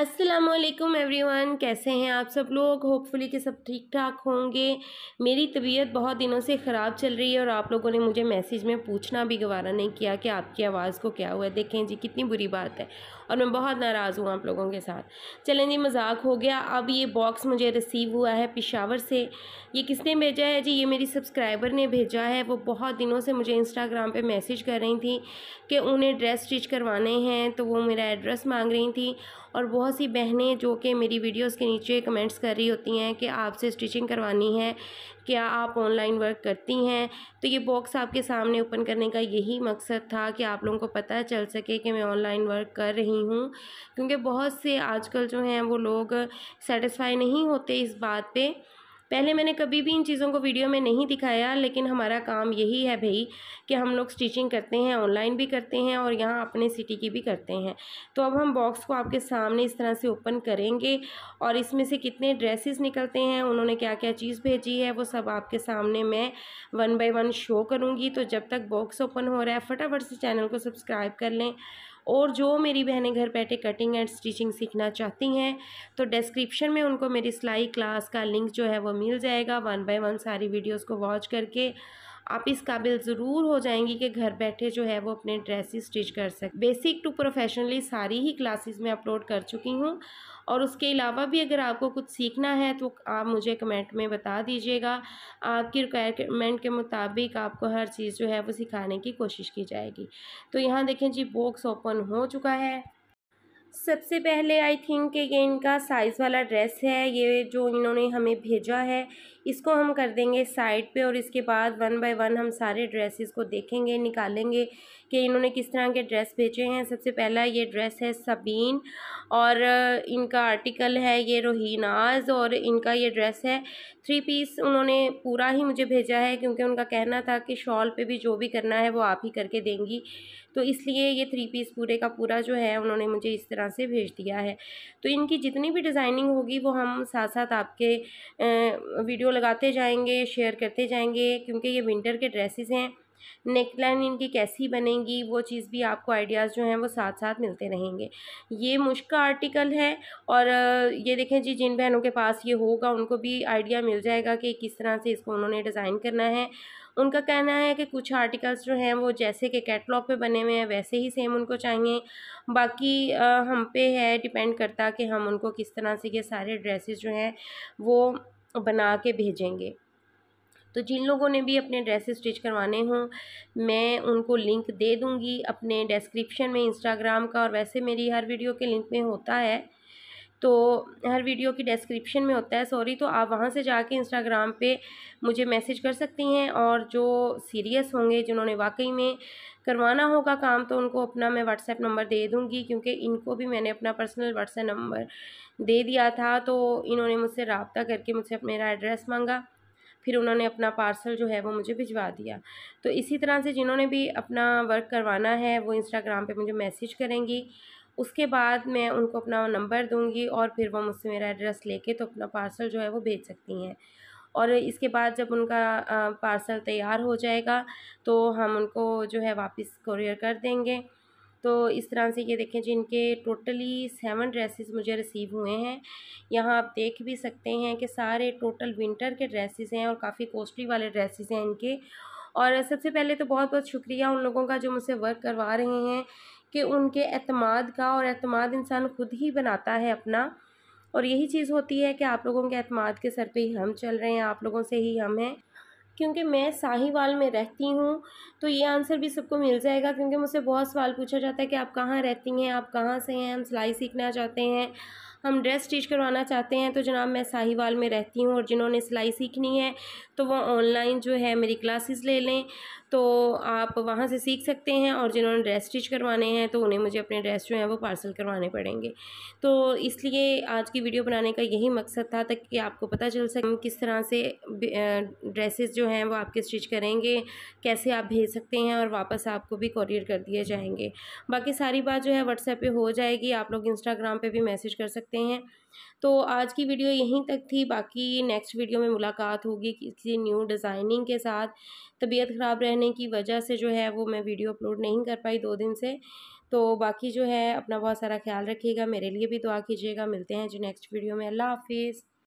अस्सलाम वालेकुम एवरीवन कैसे हैं आप सब लोग होपफुली के सब ठीक ठाक होंगे मेरी तबीयत बहुत दिनों से ख़राब चल रही है और आप लोगों ने मुझे मैसेज में पूछना भी गवारा नहीं किया कि आपकी आवाज़ को क्या हुआ है देखें जी कितनी बुरी बात है और मैं बहुत नाराज़ हूँ आप लोगों के साथ चलें जी मजाक हो गया अब ये बॉक्स मुझे रिसीव हुआ है पिशावर से ये किसने भेजा है जी ये मेरी सब्सक्राइबर ने भेजा है वो बहुत दिनों से मुझे इंस्टाग्राम पे मैसेज कर रही थी कि उन्हें ड्रेस स्टिच करवाने हैं तो वो मेरा एड्रेस मांग रही थी और बहुत सी बहनें जो कि मेरी वीडियोस के नीचे कमेंट्स कर रही होती हैं कि आपसे स्टिचिंग करवानी है क्या आप ऑनलाइन वर्क करती हैं तो ये बॉक्स आपके सामने ओपन करने का यही मकसद था कि आप लोगों को पता चल सके कि मैं ऑनलाइन वर्क कर रही रही हूँ क्योंकि बहुत से आजकल जो हैं वो लोग सेटिस्फाई नहीं होते इस बात पे पहले मैंने कभी भी इन चीज़ों को वीडियो में नहीं दिखाया लेकिन हमारा काम यही है भाई कि हम लोग स्टिचिंग करते हैं ऑनलाइन भी करते हैं और यहाँ अपने सिटी की भी करते हैं तो अब हम बॉक्स को आपके सामने इस तरह से ओपन करेंगे और इसमें से कितने ड्रेसेस निकलते हैं उन्होंने क्या क्या चीज़ भेजी है वो सब आपके सामने मैं वन बाई वन शो करूँगी तो जब तक बॉक्स ओपन हो रहा है फटाफट से चैनल को सब्सक्राइब कर लें और जो मेरी बहनें घर बैठे कटिंग एंड स्टिचिंग सीखना चाहती हैं तो डिस्क्रिप्शन में उनको मेरी सिलाई क्लास का लिंक जो है वो मिल जाएगा वन बाय वन सारी वीडियोस को वॉच करके आप इस काबिल ज़रूर हो जाएंगी कि घर बैठे जो है वो अपने ड्रेसेस स्टिच कर सकें बेसिक टू प्रोफेशनली सारी ही क्लासेस में अपलोड कर चुकी हूँ और उसके अलावा भी अगर आपको कुछ सीखना है तो आप मुझे कमेंट में बता दीजिएगा आपकी रिक्वायरमेंट के मुताबिक आपको हर चीज़ जो है वो सिखाने की कोशिश की जाएगी तो यहाँ देखें जी बॉक्स ओपन हो चुका है सबसे पहले आई थिंक ये इनका साइज़ वाला ड्रेस है ये जो इन्होंने हमें भेजा है इसको हम कर देंगे साइड पे और इसके बाद वन बाय वन हम सारे ड्रेसेस को देखेंगे निकालेंगे कि इन्होंने किस तरह के ड्रेस भेजे हैं सबसे पहला ये ड्रेस है सबीन और इनका आर्टिकल है ये रोहिनाज और इनका ये ड्रेस है थ्री पीस उन्होंने पूरा ही मुझे भेजा है क्योंकि उनका कहना था कि शॉल पर भी जो भी करना है वो आप ही करके देंगी तो इसलिए ये थ्री पीस पूरे का पूरा जो है उन्होंने मुझे इस तरह से भेज दिया है तो इनकी जितनी भी डिज़ाइनिंग होगी वो हम साथ साथ आपके वीडियो लगाते जाएंगे शेयर करते जाएंगे क्योंकि ये विंटर के ड्रेसेस हैं नेकलाइन इनकी कैसी बनेगी वो चीज़ भी आपको आइडियाज़ जो हैं वो साथ साथ मिलते रहेंगे ये मुश्क आर्टिकल है और ये देखें जी जिन बहनों के पास ये होगा उनको भी आइडिया मिल जाएगा कि किस तरह से इसको उन्होंने डिज़ाइन करना है उनका कहना है कि कुछ आर्टिकल्स जो हैं वो जैसे कि कैटलॉग पे बने हुए हैं वैसे ही सेम उनको चाहिए बाकी आ, हम पे है डिपेंड करता कि हम उनको किस तरह से ये सारे ड्रेसेस जो हैं वो बना के भेजेंगे तो जिन लोगों ने भी अपने ड्रेसेस स्टिच करवाने हों मैं उनको लिंक दे दूँगी अपने डिस्क्रिप्शन में इंस्टाग्राम का और वैसे मेरी हर वीडियो के लिंक में होता है तो हर वीडियो की डिस्क्रिप्शन में होता है सॉरी तो आप वहाँ से जाके इंस्टाग्राम पे मुझे मैसेज कर सकती हैं और जो सीरियस होंगे जिन्होंने वाकई में करवाना होगा काम तो उनको अपना मैं व्हाट्सएप नंबर दे दूँगी क्योंकि इनको भी मैंने अपना पर्सनल व्हाट्सएप नंबर दे दिया था तो इन्होंने मुझसे रबता करके मुझसे मेरा एड्रेस मांगा फिर उन्होंने अपना पार्सल जो है वो मुझे भिजवा दिया तो इसी तरह से जिन्होंने भी अपना वर्क करवाना है वो इंस्टाग्राम पे मुझे मैसेज करेंगी उसके बाद मैं उनको अपना नंबर दूँगी और फिर वो मुझसे मेरा एड्रेस लेके तो अपना पार्सल जो है वो भेज सकती हैं और इसके बाद जब उनका पार्सल तैयार हो जाएगा तो हम उनको जो है वापस कोरियर कर देंगे तो इस तरह से ये देखें जिनके टोटली सेवन ड्रेसेस मुझे रिसीव हुए हैं यहाँ आप देख भी सकते हैं कि सारे टोटल विंटर के ड्रेसेस हैं और काफ़ी कॉस्टली वाले ड्रेसेस हैं इनके और सबसे पहले तो बहुत बहुत शुक्रिया उन लोगों का जो मुझसे वर्क करवा रहे हैं कि उनके अतमाद का और अतमाद इंसान खुद ही बनाता है अपना और यही चीज़ होती है कि आप लोगों के अतमाद के सर पे ही हम चल रहे हैं आप लोगों से ही हम हैं क्योंकि मैं साहिवाल में रहती हूँ तो ये आंसर भी सबको मिल जाएगा क्योंकि मुझसे बहुत सवाल पूछा जाता है कि आप कहाँ रहती हैं आप कहाँ से हैं हम सिलाई सीखना चाहते हैं हम ड्रेस स्टिच करवाना चाहते हैं तो जनाब मैं साहिवाल में रहती हूँ और जिन्होंने सिलाई सीखनी है तो वो ऑनलाइन जो है मेरी क्लासेस ले लें तो आप वहाँ से सीख सकते हैं और जिन्होंने ड्रेस स्टिच करवाने हैं तो उन्हें मुझे अपने ड्रेस जो हैं वो पार्सल करवाने पड़ेंगे तो इसलिए आज की वीडियो बनाने का यही मकसद था ताकि आपको पता चल सके किस तरह से ड्रेसेस जो हैं वो आपके स्टिच करेंगे कैसे आप भेज सकते हैं और वापस आपको भी कॉरियर कर दिए जाएंगे बाकी सारी बात जो है व्हाट्सएप पर हो जाएगी आप लोग इंस्टाग्राम पर भी मैसेज कर सकते हैं तो आज की वीडियो यहीं तक थी बाकी नेक्स्ट वीडियो में मुलाकात होगी किसी न्यू डिज़ाइनिंग के साथ तबीयत ख़राब रहने होने की वजह से जो है वो मैं वीडियो अपलोड नहीं कर पाई दो दिन से तो बाकी जो है अपना बहुत सारा ख्याल रखिएगा मेरे लिए भी दुआ कीजिएगा मिलते हैं जो नेक्स्ट वीडियो में अल्लाह हाफिज़